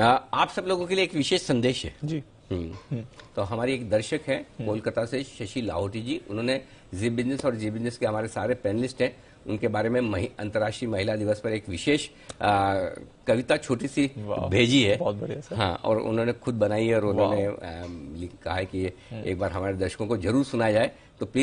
आप सब लोगों के लिए एक विशेष संदेश है जी हम्म। हम्म। तो हमारी एक दर्शक है हम्म। कोलकाता से शशि लाहौटी जी उन्होंने जी बिजनेस और जी बिजनेस के हमारे सारे पैनलिस्ट हैं उनके बारे में अंतर्राष्ट्रीय महिला दिवस पर एक विशेष कविता छोटी सी भेजी है बहुत बढ़िया हाँ और उन्होंने खुद बनाई है और उन्होंने कहा है कि एक बार हमारे दर्शकों को जरूर सुनाया जाए तो प्लीज